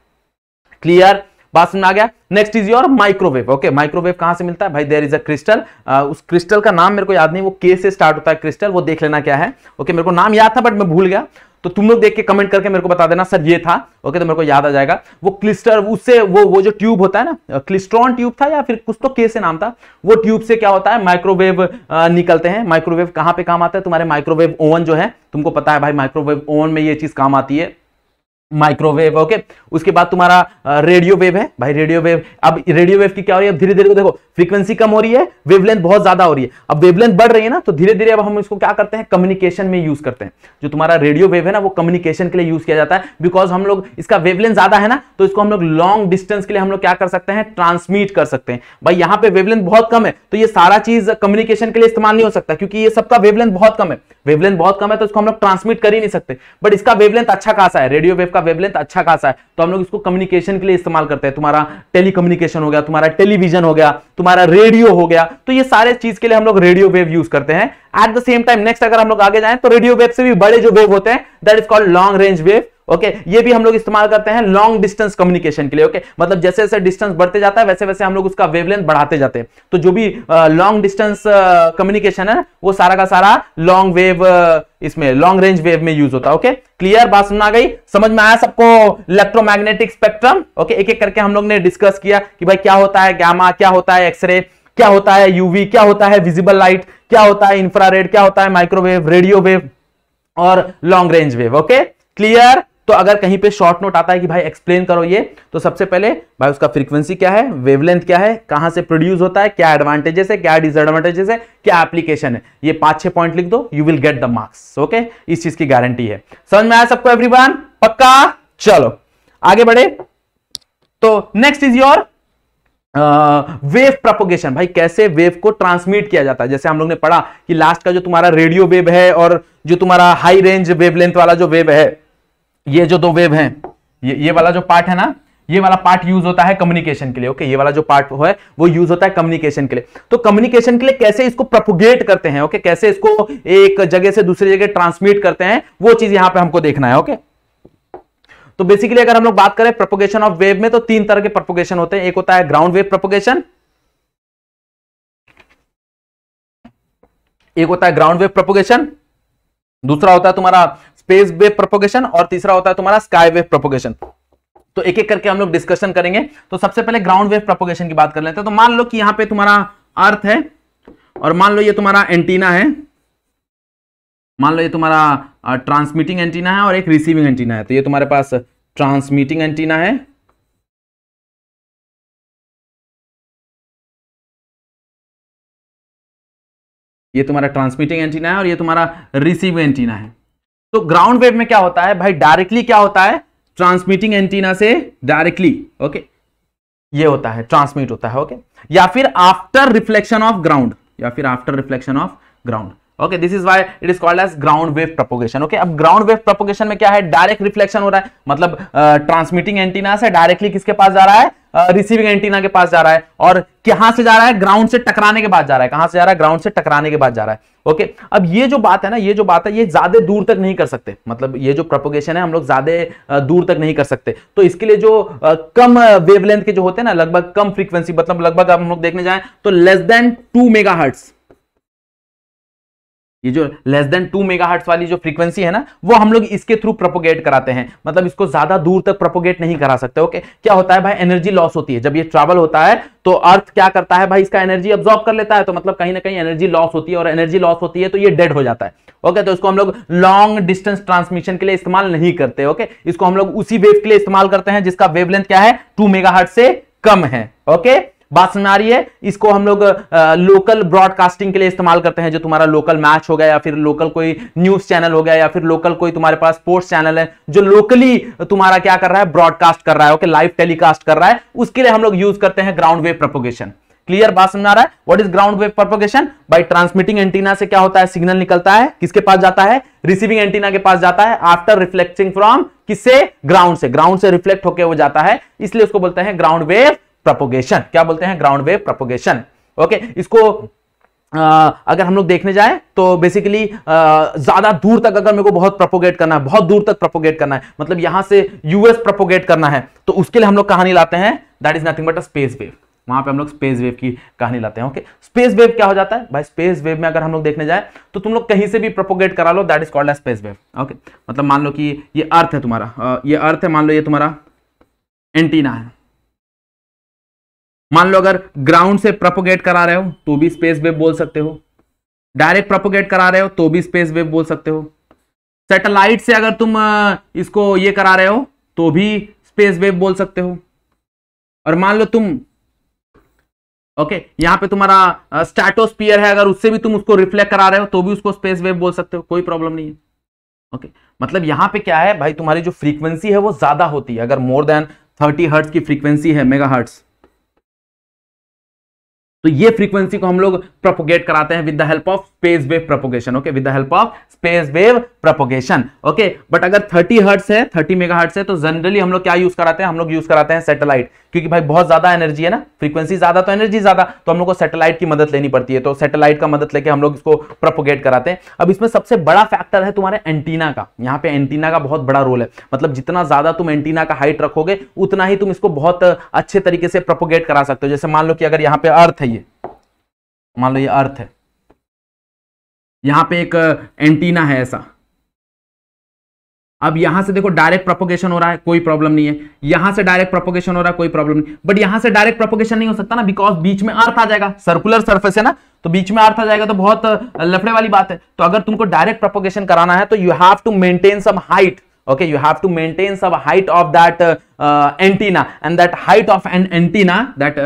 क्लियर बात सुन आ गया next is your microwave okay microwave कहां से मिलता है भाई देर इज अ क्रिस्टल उस क्रिस्टल का नाम मेरे को याद नहीं वो के से स्टार्ट होता है क्रिस्टल वो देख लेना क्या है ओके okay, मेरे को नाम याद था बट मैं भूल गया तो तुम लोग देख के कमेंट करके मेरे को बता देना सर ये था ओके तो मेरे को याद आ जाएगा वो क्लिस्टर उससे वो वो जो ट्यूब होता है ना क्लिस्ट्रॉन ट्यूब था या फिर कुछ तो के से नाम था वो ट्यूब से क्या होता है माइक्रोवेव निकलते हैं माइक्रोवेव कहाँ पे काम आता है तुम्हारे माइक्रोवेव ओवन जो है तुमको पता है भाई माइक्रोवेव ओवन में ये चीज काम आती है माइक्रोवेव ओके उसके बाद तुम्हारा रेडियो वेव है भाई रेडियो वेव अब रेडियो वेव की क्या हो रही है धीरे धीरे तो देखो फ्रीक्वेंसी कम हो रही है वेवलेंथ बहुत ज्यादा हो रही है अब वेवलेंथ बढ़ रही है ना तो धीरे धीरे अब हम इसको क्या करते हैं कम्युनिकेशन में यूज करते हैं जो तुम्हारा रेडियो वेव है ना वो कम्युनिकेशन के लिए यूज किया जाता है बिकॉज हम लोग इसका वेवलेंथ ज्यादा है ना तो इसको हम लोग लॉन्ग डिस्टेंस के लिए हम लोग क्या कर सकते हैं ट्रांसमिट कर सकते हैं भाई यहाँ पे वेवलेंथ बहुत कम है तो ये सारा चीज कम्युनिकेशन के लिए इस्तेमाल नहीं हो सकता क्योंकि ये सबका वेवलेंथ बहुत कम है वेवलेंथ बहुत कम है तो इसको हम लोग ट्रांसमिट कर ही नहीं सकते बट इसका वेवलेंथ अच्छा खासा है रेडियो वेव का का वेबलेंथ अच्छा खासा है तो हम लोग इसको कम्युनिकेशन के लिए इस्तेमाल करते हैं तुम्हारा टेलीकम्युनिकेशन हो गया तुम्हारा टेलीविजन हो गया तुम्हारा रेडियो हो गया तो ये सारे चीज के लिए हम लोग रेडियो वेव यूज करते हैं at the same time next अगर हम लोग आगे जाए तो रेडियो वेव से भी बड़े जो वेव होते हैं that is called long range wave okay ये भी हम लोग इस्तेमाल करते हैं लॉन्ग डिस्टेंस कम्युनिकेशन के लिए ओके मतलब जैसे जैसे डिस्टेंस बढ़ते जाता है वैसे वैसे हम लोग उसका वेवलेंथ बढ़ाते जाते हैं तो जो भी लॉन्ग डिस्टेंस कम्युनिकेशन है वो सारा का सारा लॉन्ग वेव इसमें लॉन्ग रेंज वेव में यूज होता है ओके क्लियर बात समझ आ गई समझ में आया सबको इलेक्ट्रोमैग्नेटिक स्पेक्ट्रम ओके एक एक करके हम लोग ने डिस्कस किया कि भाई क्या होता है गैमा क्या होता है एक्सरे क्या होता है यूवी क्या होता है विजिबल लाइट क्या होता है इंफ्रारेड क्या होता है माइक्रोवेव रेडियो वेव और long range wave okay clear तो अगर कहीं पे शॉर्ट नोट आता है कि भाई एक्सप्लेन करो ये तो सबसे पहले भाई उसका फ्रीक्वेंसी क्या है वेवलेंथ क्या है कहां से प्रोड्यूस होता है क्या एडवांटेजेस है क्या डिसएडवांटेजेस है क्या एप्लीकेशन है ये पांच छह पॉइंट लिख दो you will get the marks okay इस चीज की गारंटी है समझ में आया सबको एवरीवन पक्का चलो आगे बढ़े तो next is your wave propagation भाई कैसे वेव को ट्रांसमिट किया जाता है जैसे हम लोग ने पढ़ा कि लास्ट का जो तुम्हारा रेडियो वेव है और जो तुम्हारा हाई रेंज वेवलेंथ वाला जो वेव है ये जो दो वेव हैं ये ये वाला जो पार्ट है ना ये वाला पार्ट यूज होता है कम्युनिकेशन के लिए ओके ये वाला जो पार्ट है वो यूज होता है कम्युनिकेशन के लिए तो कम्युनिकेशन के लिए कैसे इसको प्रपोगेट करते हैं ओके कैसे इसको एक जगह से दूसरी जगह ट्रांसमिट करते हैं वो चीज यहां पे हमको देखना है ओके तो बेसिकली अगर हम लोग बात करें प्रपोगेशन ऑफ वेव में तो तीन तरह के प्रपोगेशन होते हैं एक होता है ग्राउंड वेव प्रपोगेशन एक होता है ग्राउंड वेव प्रपोगेशन दूसरा होता है तुम्हारा स्पेस वेव प्रोपोगेशन और तीसरा होता है तुम्हारा स्काई वेव प्रोपोगेशन तो एक एक करके हम लोग डिस्कशन करेंगे तो सबसे पहले ग्राउंड वेव प्रोपोगेशन की बात कर लेते हैं तो मान लो कि यहां पे तुम्हारा अर्थ है और मान लो ये तुम्हारा एंटीना है मान लो ये तुम्हारा ट्रांसमिटिंग एंटीना है और एक रिसीविंग एंटीना है तो ये तुम्हारे पास ट्रांसमिटिंग एंटीना है ये तुम्हारा ट्रांसमिटिंग एंटीना है और ये तुम्हारा रिसीव एंटीना है तो ग्राउंड वेव में क्या होता है भाई डायरेक्टली क्या होता है ट्रांसमिटिंग एंटीना से डायरेक्टली ओके ये होता है ट्रांसमिट होता है ओके या फिर आफ्टर रिफ्लेक्शन ऑफ ग्राउंड या फिर after reflection of ground okay this is why it is called as ground wave propagation okay अब ग्राउंड वेव प्रोपोगेशन में क्या है डायरेक्ट रिफ्लेक्शन हो रहा है मतलब ट्रांसमिटिंग एंटीना से डायरेक्टली किसके पास जा रहा है रिसीविंग uh, एंटीना के पास जा रहा है और कहां से जा रहा है ग्राउंड से टकराने के बाद जा रहा है कहां से जा रहा है ग्राउंड से टकराने के बाद जा रहा है ओके okay? अब ये जो बात है ना ये जो बात है ये ज्यादा दूर तक नहीं कर सकते मतलब ये जो प्रोपोगेशन है हम लोग ज्यादा दूर तक नहीं कर सकते तो इसके लिए जो कम वेवलेंथ के जो होते हैं ना लगभग कम फ्रीक्वेंसी मतलब लगभग हम लोग देखने जाए तो लेस देन टू मेगा ये जो लेस देन टू मेगा वाली जो फ्रीक्वेंसी है ना वो हम लोग इसके थ्रू प्रोपोगेट कराते हैं मतलब इसको ज्यादा दूर तक प्रोपोगेट नहीं करा सकते ओके क्या होता है भाई एनर्जी लॉस होती है जब ये ट्रैवल होता है तो अर्थ क्या करता है भाई इसका एनर्जी ऑब्जॉर्व कर लेता है तो मतलब कहीं ना कहीं एनर्जी लॉस होती है और एनर्जी लॉस होती है तो ये डेड हो जाता है ओके तो इसको हम लोग लॉन्ग डिस्टेंस ट्रांसमिशन के लिए इस्तेमाल नहीं करते ओके इसको हम लोग उसी वेव के लिए इस्तेमाल करते हैं जिसका वेवलेंथ क्या है टू मेगा से कम है ओके बात समझ आ रही है इसको हम लोग लोकल ब्रॉडकास्टिंग के लिए इस्तेमाल करते हैं जो तुम्हारा लोकल मैच हो गया या फिर लोकल कोई न्यूज चैनल हो गया या फिर लोकल कोई तुम्हारे पास स्पोर्ट्स चैनल है जो लोकली तुम्हारा क्या कर रहा है ब्रॉडकास्ट कर रहा है ओके लाइव टेलीकास्ट कर रहा है उसके लिए हम लोग यूज करते हैं ग्राउंड वेव प्रोपोगेशन क्लियर बात समझ आ रहा है what is ground wave propagation by transmitting antenna से क्या होता है सिग्नल निकलता है किसके पास जाता है रिसीविंग एंटीना के पास जाता है आफ्टर रिफ्लेक्टिंग फ्रॉम किससे ग्राउंड से ग्राउंड से रिफ्लेक्ट होकर वो जाता है इसलिए उसको बोलते हैं ग्राउंड वेव प्रपोगेशन क्या बोलते हैं ग्राउंड वेव प्रपोगेशन ओके इसको आ, अगर हम लोग देखने जाए तो बेसिकली ज्यादा दूर तक अगर मेरे को बहुत प्रपोगेट करना है बहुत दूर तक प्रपोगेट करना है मतलब यहां से यूएस प्रपोगेट करना है तो उसके लिए हम लोग कहानी लाते हैं that is nothing but a space wave वहां पे हम लोग स्पेस वेव की कहानी लाते हैं ओके स्पेस वेव क्या हो जाता है भाई स्पेस वेव में अगर हम लोग देखने जाए तो तुम लोग कहीं से भी प्रपोगेट करा लो that is called space wave okay मतलब मान लो कि ये अर्थ है तुम्हारा ये अर्थ है मान लो ये तुम्हारा एंटीना है मान लो अगर ग्राउंड से प्रोपोगेट करा रहे हो तो भी स्पेस वेब बोल सकते हो डायरेक्ट प्रोपोगेट करा रहे हो तो भी स्पेस वेब बोल सकते हो सैटेलाइट से अगर तुम इसको ये करा रहे हो तो भी स्पेस वेब बोल सकते हो और मान लो तुम ओके यहाँ पे तुम्हारा स्टैटोस्पियर है अगर उससे भी तुम उसको रिफ्लेक्ट करा रहे हो तो भी उसको स्पेस वेव बोल सकते हो कोई प्रॉब्लम नहीं है ओके okay. मतलब यहाँ पे क्या है भाई तुम्हारी जो फ्रीक्वेंसी है वो ज्यादा होती है अगर मोर देन थर्टी हर्ट्स की फ्रीक्वेंसी है मेगा हर्ट्स तो ये फ्रीक्वेंसी को हम लोग प्रोपोगेट कराते हैं with the help of space wave propagation okay with the help of space wave propagation okay but अगर 30 हर्ट्स है 30 मेगाहर्ट्स है तो जनरली हम लोग क्या यूज कराते हैं हम लोग यूज कराते हैं सैटेलाइट क्योंकि भाई बहुत ज्यादा एनर्जी है ना फ्रीक्वेंसी ज्यादा तो एनर्जी ज्यादा तो हम लोग को सैटेलाइट की मदद लेनी पड़ती है तो सैटेलाइट का मदद लेके हम लोग इसको प्रोपोगेट कराते हैं अब इसमें सबसे बड़ा फैक्टर है तुम्हारे एंटीना का यहाँ पे एंटीना का बहुत बड़ा रोल है मतलब जितना ज्यादा तुम एंटीना का हाइट रखोगे उतना ही तुम इसको बहुत अच्छे तरीके से प्रोपोगेट करा सकते हो जैसे मान लो कि अगर यहाँ पे अर्थ है ये मान लो ये अर्थ है यहाँ पे एक एंटीना है ऐसा अब यहां से देखो डायरेक्ट प्रोपोगेशन हो रहा है कोई प्रॉब्लम नहीं है यहां से डायरेक्ट प्रोपोगेशन हो रहा है कोई प्रॉब्लम नहीं बट यहां से डायरेक्ट प्रोपोगेशन नहीं हो सकता ना बिकॉज बीच में अर्थ आ जाएगा सर्कुलर सर्फेस है ना तो बीच में अर्थ आ जाएगा तो बहुत लफड़े वाली बात है तो अगर तुमको डायरेक्ट प्रोपोगेशन कराना है तो you have to maintain some height okay you have to maintain some height of that antenna and that height of an antenna that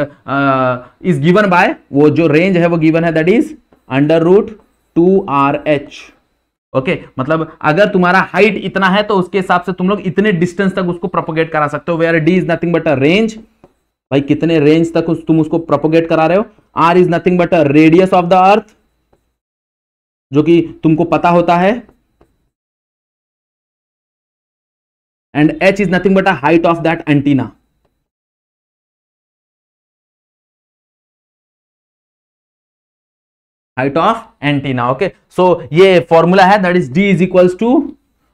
is given by वो जो रेंज है वो गिवन है that is under root two R H okay मतलब अगर तुम्हारा height इतना है तो उसके हिसाब से तुम लोग इतने डिस्टेंस तक उसको प्रोपोगेट करा सकते हो R D is nothing but a range भाई कितने रेंज तक उस, तुम उसको प्रोपोगेट करा रहे हो R is nothing but a radius of the earth जो कि तुमको पता होता है and H is nothing but a height of that antenna height of antenna okay so ये फॉर्मूला है that is D is equals to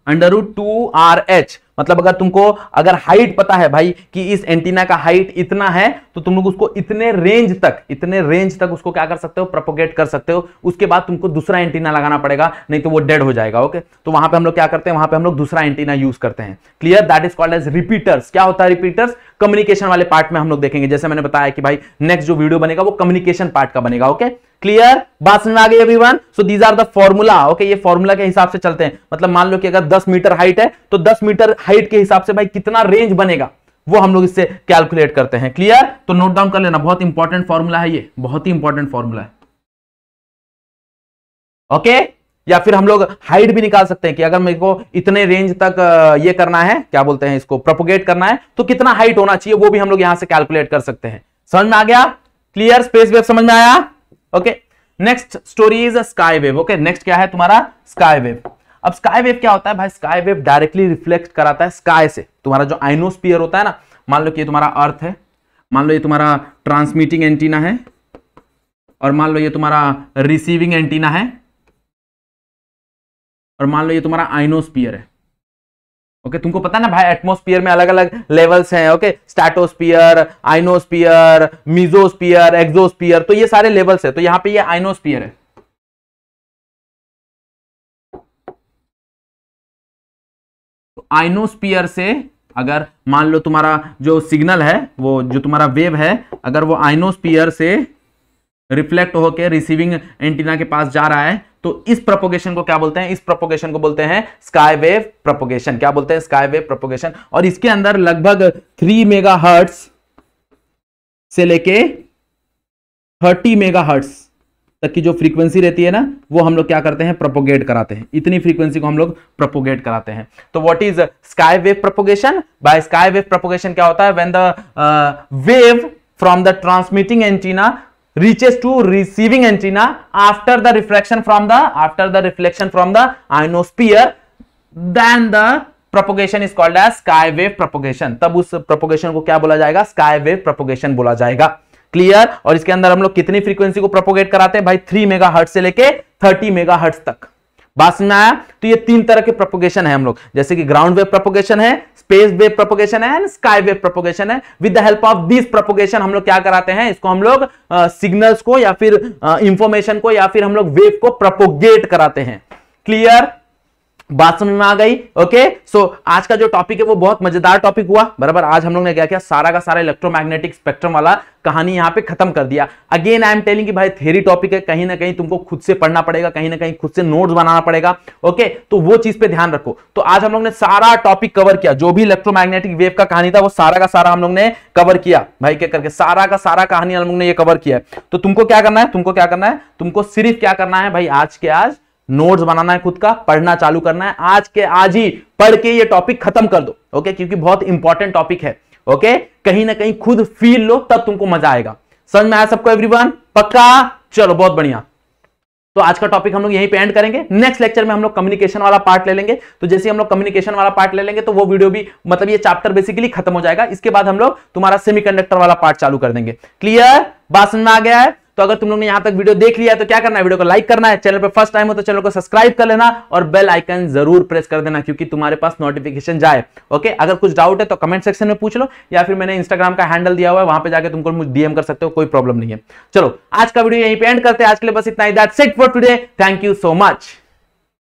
under root two R H मतलब अगर तुमको अगर हाइट पता है भाई कि इस एंटीना का हाइट इतना है तो तुम लोग उसको इतने रेंज तक इतने रेंज तक उसको क्या कर सकते हो प्रपोगेट कर सकते हो उसके बाद तुमको दूसरा एंटीना लगाना पड़ेगा नहीं तो वो डेड हो जाएगा ओके तो वहां पे हम लोग क्या करते हैं वहां पे हम लोग दूसरा एंटीना यूज करते हैं clear that is called as repeaters क्या होता है रिपीटर्स कम्युनिकेशन वाले पार्ट में हम लोग देखेंगे जैसे मैंने बताया कि भाई नेक्स्ट जो वीडियो बनेगा वो कम्युनिकेशन पार्ट का बनेगा ओके क्लियर बात समझ में आ गई everyone so these are the formula okay ये फॉर्मूला के हिसाब से चलते हैं मतलब मान लो कि अगर 10 मीटर हाइट है तो 10 मीटर हाइट के हिसाब से भाई कितना रेंज बनेगा वो हम लोग इससे कैलकुलेट करते हैं क्लियर तो नोट डाउन कर लेना बहुत इंपॉर्टेंट फॉर्मूला है ये बहुत ही इंपॉर्टेंट फॉर्मूला है ओके या फिर हम लोग हाइट भी निकाल सकते हैं कि अगर मेरे को इतने रेंज तक ये करना है क्या बोलते हैं इसको प्रोपोगेट करना है तो कितना हाइट होना चाहिए वो भी हम लोग यहां से कैलकुलेट कर सकते हैं समझ में आ गया क्लियर स्पेस वेव समझ में आया okay next story is sky wave okay next क्या है तुम्हारा स्काई वेव अब स्काई वेव क्या होता है भाई स्काई वेव डायरेक्टली रिफ्लेक्ट कराता है स्काई से तुम्हारा जो आइनोस्पियर होता है ना मान लो कि ये तुम्हारा अर्थ है मान लो ये तुम्हारा ट्रांसमिटिंग एंटीना है और मान लो ये तुम्हारा रिसीविंग एंटीना है और मान लो ये तुम्हारा आइनोस्पियर है ओके तुमको पता है ना भाई एटमोस्फियर में अलग अलग लेवल्स हैं ओके स्टैटोस्पियर आइनोस्पियर मिजोस्पियर एक्सोस्पियर तो ये सारे लेवल्स है तो यहाँ पे ये आइनोस्पियर है आइनोस्पियर से अगर मान लो तुम्हारा जो सिग्नल है वो जो तुम्हारा वेव है अगर वो आइनोस्पियर से रिफ्लेक्ट होकर रिसीविंग एंटीना के पास जा रहा है तो इस प्रोपोगेशन को क्या बोलते हैं इस प्रोपोगेशन को बोलते हैं स्काई वेव प्रोपोगेशन क्या बोलते हैं स्काई वेव प्रोपोगेशन और इसके अंदर लगभग थ्री मेगा से लेके थर्टी मेगा तक की जो फ्रीक्वेंसी रहती है ना वो हम लोग क्या करते हैं प्रोपोगेट कराते हैं इतनी फ्रीक्वेंसी को हम लोग प्रोपोगेट कराते हैं तो what is sky wave propagation by sky wave propagation क्या होता है when the wave from the transmitting antenna reaches to receiving antenna after the reflection from the after the reflection from the ionosphere then the propagation is called as sky wave propagation तब उस propagation को क्या बोला जाएगा sky wave propagation बोला जाएगा clear और इसके अंदर हम लोग कितनी फ्रीक्वेंसी को प्रोपोगेट कराते हैं भाई थ्री मेगा से लेके थर्टी मेगा तक बात में आया तो ये तीन तरह के प्रोपोगेशन है हम लोग जैसे कि ग्राउंड वेव प्रोपोगेशन है स्पेस वेव प्रोपोगेशन है एंड स्काई वेव प्रोपोगेशन है with the help of this propagation हम लोग क्या कराते हैं इसको हम लोग सिग्नल्स को या फिर इंफॉर्मेशन को या फिर हम लोग वेव को प्रोपोगेट कराते हैं क्लियर बात समझ में आ गई ओके सो आज का जो टॉपिक है वो बहुत मजेदार टॉपिक हुआ बराबर आज हम लोग ने क्या किया सारा का सारा इलेक्ट्रोमैग्नेटिक स्पेक्ट्रम वाला कहानी यहाँ पे खत्म कर दिया अगेन आई एम टेलिंग कि भाई थेरी टॉपिक है कहीं ना कहीं तुमको खुद से पढ़ना पड़ेगा कहीं ना कहीं खुद से नोट्स बनाना पड़ेगा ओके तो वो चीज पे ध्यान रखो तो आज हम लोग ने सारा टॉपिक कवर किया जो भी इलेक्ट्रोमैग्नेटिक वेव का कहानी था वो सारा का सारा हम लोग ने कवर किया भाई क्या करके सारा का सारा कहानी हम लोग ने ये कवर किया तो तुमको क्या करना है तुमको क्या करना है तुमको सिर्फ क्या करना है भाई आज के आज नोट्स बनाना है खुद का पढ़ना चालू करना है आज के आज ही पढ़ के ये टॉपिक खत्म कर दो ओके क्योंकि बहुत इंपॉर्टेंट टॉपिक है ओके कहीं ना कहीं खुद फील लो तब तुमको मजा आएगा समझ में आया सबको एवरीवन पक्का चलो बहुत बढ़िया तो आज का टॉपिक हम लोग यहीं पे एंड करेंगे नेक्स्ट लेक्चर में हम लोग कम्युनिकेशन वाला पार्ट ले लेंगे तो जैसे हम लोग कम्युनिकेशन वाला पार्ट ले लेंगे तो वो वीडियो भी मतलब ये चैप्टर बेसिकली खत्म हो जाएगा इसके बाद हम लोग तुम्हारा सेमीकंडक्टर वाला पार्ट चालू कर देंगे क्लियर बासन में आ गया है तो अगर तुम लोग ने यहाँ तक वीडियो देख लिया तो क्या करना है वीडियो को लाइक करना है चैनल पर फर्स्ट टाइम हो तो चैनल को सब्सक्राइब कर लेना और बेल आइकन जरूर प्रेस कर देना क्योंकि तुम्हारे पास नोटिफिकेशन जाए ओके अगर कुछ डाउट है तो कमेंट सेक्शन में पूछ लो या फिर मैंने इंस्टाग्राम का हैंडल दिया हुआ है वहां पर जाकर तुमको मुझे डीएम कर सकते हो कोई प्रॉब्लम नहीं है चलो आज का वीडियो यहीं पर एंड करते हैं आज के लिए बस इतना ही that set for today thank you so much